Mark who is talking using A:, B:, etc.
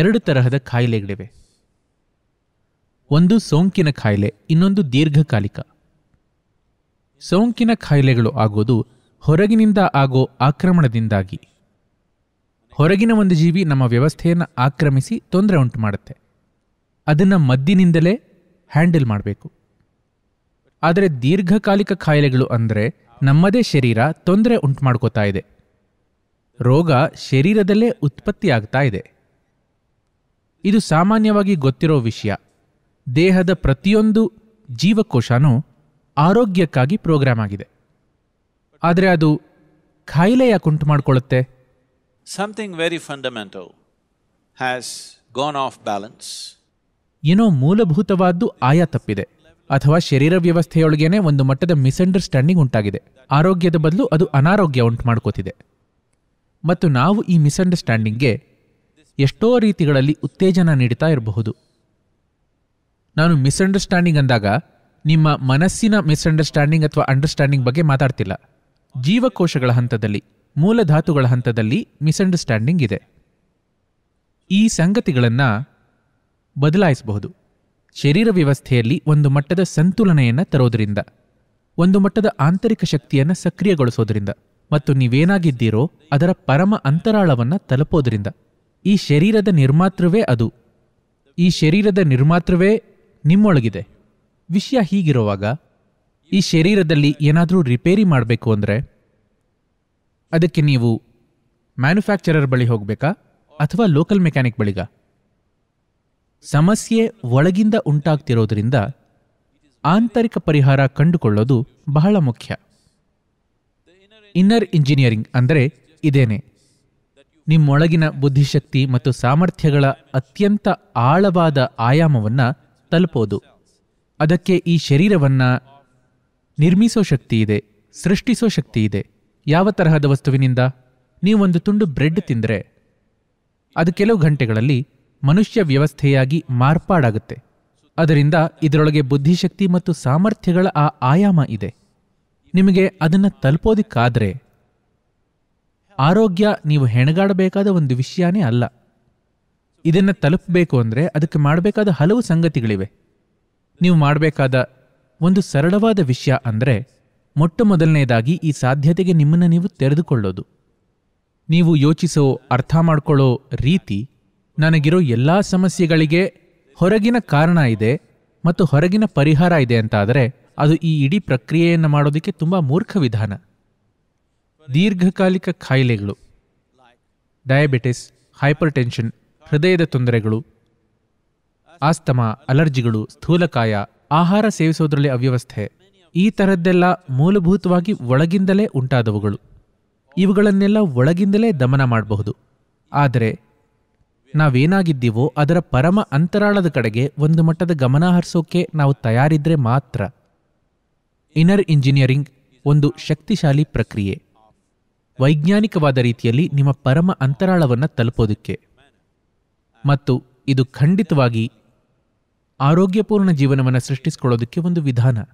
A: ಎರಡು ತರಹದ ಕಾಯಿಲೆಗಳಿವೆ ಒಂದು ಸೋಂಕಿನ ಕಾಯಿಲೆ ಇನ್ನೊಂದು ದೀರ್ಘಕಾಲಿಕ ಸೋಂಕಿನ ಕಾಯಿಲೆಗಳು ಆಗೋದು ಹೊರಗಿನಿಂದ ಆಗೋ ಆಕ್ರಮಣದಿಂದಾಗಿ ಹೊರಗಿನ ಒಂದು ಜೀವಿ ನಮ್ಮ ವ್ಯವಸ್ಥೆಯನ್ನು ಆಕ್ರಮಿಸಿ ತೊಂದರೆ ಉಂಟು ಮಾಡುತ್ತೆ ಅದನ್ನು ಮದ್ದಿನಿಂದಲೇ ಹ್ಯಾಂಡಲ್ ಮಾಡಬೇಕು ಆದರೆ ದೀರ್ಘಕಾಲಿಕ ಕಾಯಿಲೆಗಳು ಅಂದರೆ ನಮ್ಮದೇ ಶರೀರ ತೊಂದರೆ ಉಂಟು ಮಾಡ್ಕೋತಾ ಇದೆ ರೋಗ ಶರೀರದಲ್ಲೇ ಉತ್ಪತ್ತಿಯಾಗ್ತಾ ಇದೆ ಇದು ಸಾಮಾನ್ಯವಾಗಿ ಗೊತ್ತಿರೋ ವಿಷಯ ದೇಹದ ಪ್ರತಿಯೊಂದು ಜೀವಕೋಶನೂ ಆರೋಗ್ಯಕ್ಕಾಗಿ ಪ್ರೋಗ್ರಾಮ್ ಆಗಿದೆ ಆದರೆ ಅದು ಖಾಯಿಲೆ ಉಂಟು ಮಾಡಿಕೊಳ್ಳುತ್ತೆ something very fundamental has gone off balance ಏನೋ ಮೂಲಭೂತವಾದ್ದು ಆಯ ತಪ್ಪಿದೆ ಅಥವಾ ಶರೀರ ವ್ಯವಸ್ಥೆಯೊಳಗೇನೆ ಒಂದು ಮಟ್ಟದ ಮಿಸ್ಅಂಡರ್ಸ್ಟ್ಯಾಂಡಿಂಗ್ ಉಂಟಾಗಿದೆ ಆರೋಗ್ಯದ ಬದಲು ಅದು ಅನಾರೋಗ್ಯ ಉಂಟು ಮಾಡ್ಕೋತಿದೆ ಮತ್ತು ನಾವು ಈ ಮಿಸ್ಅಂಡರ್ಸ್ಟ್ಯಾಂಡಿಂಗ್ಗೆ ಎಷ್ಟೋ ರೀತಿಗಳಲ್ಲಿ ಉತ್ತೇಜನ ನೀಡುತ್ತಾ ಇರಬಹುದು ನಾನು ಮಿಸ್ಅಂಡರ್ಸ್ಟ್ಯಾಂಡಿಂಗ್ ಅಂದಾಗ ನಿಮ್ಮ ಮನಸ್ಸಿನ ಮಿಸ್ಅಂಡರ್ಸ್ಟ್ಯಾಂಡಿಂಗ್ ಅಥವಾ ಅಂಡರ್ಸ್ಟ್ಯಾಂಡಿಂಗ್ ಬಗ್ಗೆ ಮಾತಾಡ್ತಿಲ್ಲ ಜೀವಕೋಶಗಳ ಹಂತದಲ್ಲಿ ಮೂಲಧಾತುಗಳ ಹಂತದಲ್ಲಿ ಮಿಸ್ಅಂಡರ್ಸ್ಟ್ಯಾಂಡಿಂಗ್ ಇದೆ ಈ ಸಂಗತಿಗಳನ್ನು ಬದಲಾಯಿಸಬಹುದು ಶರೀರ ವ್ಯವಸ್ಥೆಯಲ್ಲಿ ಒಂದು ಮಟ್ಟದ ಸಂತುಲನೆಯನ್ನು ತರೋದರಿಂದ ಒಂದು ಮಟ್ಟದ ಆಂತರಿಕ ಶಕ್ತಿಯನ್ನು ಸಕ್ರಿಯಗೊಳಿಸೋದ್ರಿಂದ ಮತ್ತು ನೀವೇನಾಗಿದ್ದೀರೋ ಅದರ ಪರಮ ಅಂತರಾಳವನ್ನು ತಲುಪೋದ್ರಿಂದ ಈ ಶರೀರದ ನಿರ್ಮಾತೃವೇ ಅದು ಈ ಶರೀರದ ನಿರ್ಮಾತೃವೇ ನಿಮ್ಮೊಳಗಿದೆ ವಿಷಯ ಹೀಗಿರುವಾಗ ಈ ಶರೀರದಲ್ಲಿ ಏನಾದರೂ ರಿಪೇರಿ ಮಾಡಬೇಕು ಅಂದರೆ ಅದಕ್ಕೆ ನೀವು ಮ್ಯಾನುಫ್ಯಾಕ್ಚರರ್ ಬಳಿ ಹೋಗಬೇಕಾ ಅಥವಾ ಲೋಕಲ್ ಮೆಕ್ಯಾನಿಕ್ ಬಳಿಗ ಸಮಸ್ಯೆ ಒಳಗಿಂದ ಉಂಟಾಗ್ತಿರೋದ್ರಿಂದ ಆಂತರಿಕ ಪರಿಹಾರ ಕಂಡುಕೊಳ್ಳೋದು ಬಹಳ ಮುಖ್ಯ ಇನ್ನರ್ ಇಂಜಿನಿಯರಿಂಗ್ ಅಂದರೆ ಇದೇನೆ ನಿಮ್ಮೊಳಗಿನ ಬುದ್ಧಿಶಕ್ತಿ ಮತ್ತು ಸಾಮರ್ಥ್ಯಗಳ ಅತ್ಯಂತ ಆಳವಾದ ಆಯಾಮವನ್ನು ತಲುಪೋದು ಅದಕ್ಕೆ ಈ ಶರೀರವನ್ನು ನಿರ್ಮಿಸೋ ಶಕ್ತಿ ಇದೆ ಸೃಷ್ಟಿಸೋ ಶಕ್ತಿ ಇದೆ ಯಾವ ತರಹದ ವಸ್ತುವಿನಿಂದ ನೀವೊಂದು ತುಂಡು ಬ್ರೆಡ್ ತಿಂದರೆ ಅದು ಕೆಲವು ಗಂಟೆಗಳಲ್ಲಿ ಮನುಷ್ಯ ವ್ಯವಸ್ಥೆಯಾಗಿ ಮಾರ್ಪಾಡಾಗುತ್ತೆ ಅದರಿಂದ ಇದರೊಳಗೆ ಬುದ್ಧಿಶಕ್ತಿ ಮತ್ತು ಸಾಮರ್ಥ್ಯಗಳ ಆ ಆಯಾಮ ಇದೆ ನಿಮಗೆ ಅದನ್ನು ತಲುಪೋದಿಕ್ಕಾದರೆ ಆರೋಗ್ಯ ನೀವು ಹೆಣಗಾಡಬೇಕಾದ ಒಂದು ವಿಷಯನೇ ಅಲ್ಲ ಇದನ್ನು ತಲುಪಬೇಕು ಅಂದರೆ ಅದಕ್ಕೆ ಮಾಡಬೇಕಾದ ಹಲವು ಸಂಗತಿಗಳಿವೆ ನೀವು ಮಾಡಬೇಕಾದ ಒಂದು ಸರಳವಾದ ವಿಷಯ ಅಂದರೆ ಮೊಟ್ಟ ಮೊದಲನೆಯದಾಗಿ ಈ ಸಾಧ್ಯತೆಗೆ ನಿಮ್ಮನ್ನು ನೀವು ತೆರೆದುಕೊಳ್ಳೋದು ನೀವು ಯೋಚಿಸೋ ಅರ್ಥ ಮಾಡ್ಕೊಳ್ಳೋ ರೀತಿ ನನಗಿರೋ ಎಲ್ಲ ಸಮಸ್ಯೆಗಳಿಗೆ ಹೊರಗಿನ ಕಾರಣ ಇದೆ ಮತ್ತು ಹೊರಗಿನ ಪರಿಹಾರ ಇದೆ ಅಂತಾದರೆ ಅದು ಈ ಇಡೀ ಪ್ರಕ್ರಿಯೆಯನ್ನು ಮಾಡೋದಕ್ಕೆ ತುಂಬ ಮೂರ್ಖ ವಿಧಾನ ದೀರ್ಘಕಾಲಿಕ ಖಾಯಿಲೆಗಳು ಡಯಾಬಿಟಿಸ್ ಹೈಪರ್ ಟೆನ್ಷನ್ ಹೃದಯದ ತೊಂದರೆಗಳು ಆಸ್ತಮ ಅಲರ್ಜಿಗಳು ಸ್ಥೂಲಕಾಯ ಆಹಾರ ಸೇವಿಸೋದ್ರಲ್ಲಿ ಅವ್ಯವಸ್ಥೆ ಈ ಥರದ್ದೆಲ್ಲ ಮೂಲಭೂತವಾಗಿ ಒಳಗಿಂದಲೇ ಉಂಟಾದವುಗಳು ಇವುಗಳನ್ನೆಲ್ಲ ಒಳಗಿಂದಲೇ ದಮನ ಮಾಡಬಹುದು ಆದರೆ ನಾವೇನಾಗಿದ್ದೀವೋ ಅದರ ಪರಮ ಅಂತರಾಳದ ಕಡೆಗೆ ಒಂದು ಮಟ್ಟದ ಗಮನ ಹರಿಸೋಕೆ ನಾವು ತಯಾರಿದ್ರೆ ಮಾತ್ರ ಇನ್ನರ್ ಇಂಜಿನಿಯರಿಂಗ್ ಒಂದು ಶಕ್ತಿಶಾಲಿ ಪ್ರಕ್ರಿಯೆ ವೈಜ್ಞಾನಿಕವಾದ ರೀತಿಯಲ್ಲಿ ನಿಮ್ಮ ಪರಮ ಅಂತರಾಳವನ್ನು ತಲುಪೋದಕ್ಕೆ ಮತ್ತು ಇದು ಖಂಡಿತವಾಗಿ ಆರೋಗ್ಯಪೂರ್ಣ ಜೀವನವನ್ನು ಸೃಷ್ಟಿಸಿಕೊಳ್ಳೋದಕ್ಕೆ ಒಂದು ವಿಧಾನ